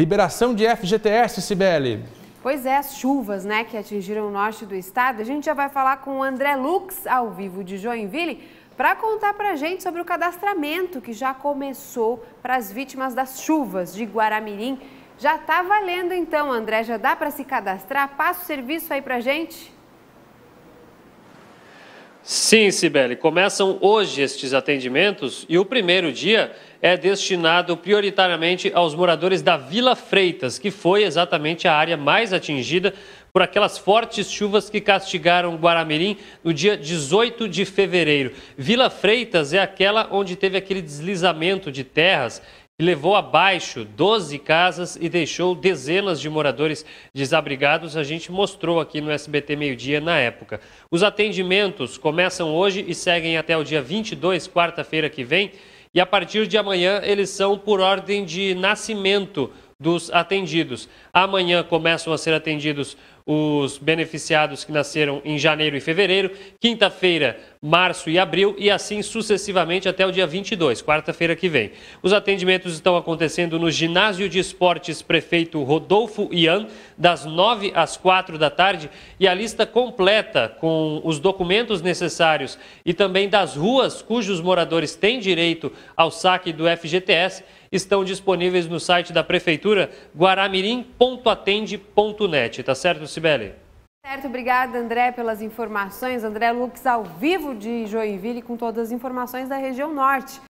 Liberação de FGTS, Sibeli. Pois é, as chuvas né, que atingiram o norte do estado. A gente já vai falar com o André Lux, ao vivo de Joinville, para contar para a gente sobre o cadastramento que já começou para as vítimas das chuvas de Guaramirim. Já está valendo então, André, já dá para se cadastrar? Passa o serviço aí para a gente. Sim, Sibeli. Começam hoje estes atendimentos e o primeiro dia é destinado prioritariamente aos moradores da Vila Freitas, que foi exatamente a área mais atingida por aquelas fortes chuvas que castigaram Guaramirim no dia 18 de fevereiro. Vila Freitas é aquela onde teve aquele deslizamento de terras levou abaixo 12 casas e deixou dezenas de moradores desabrigados. A gente mostrou aqui no SBT Meio Dia na época. Os atendimentos começam hoje e seguem até o dia 22, quarta-feira que vem. E a partir de amanhã, eles são por ordem de nascimento dos atendidos. Amanhã começam a ser atendidos os beneficiados que nasceram em janeiro e fevereiro, quinta-feira, março e abril e assim sucessivamente até o dia 22, quarta-feira que vem. Os atendimentos estão acontecendo no Ginásio de Esportes Prefeito Rodolfo Ian, das 9 às 4 da tarde, e a lista completa com os documentos necessários e também das ruas cujos moradores têm direito ao saque do FGTS estão disponíveis no site da prefeitura guaramirim.atende.net, tá certo? Se Sibeli. Certo, obrigada André pelas informações. André Lux ao vivo de Joinville com todas as informações da região norte.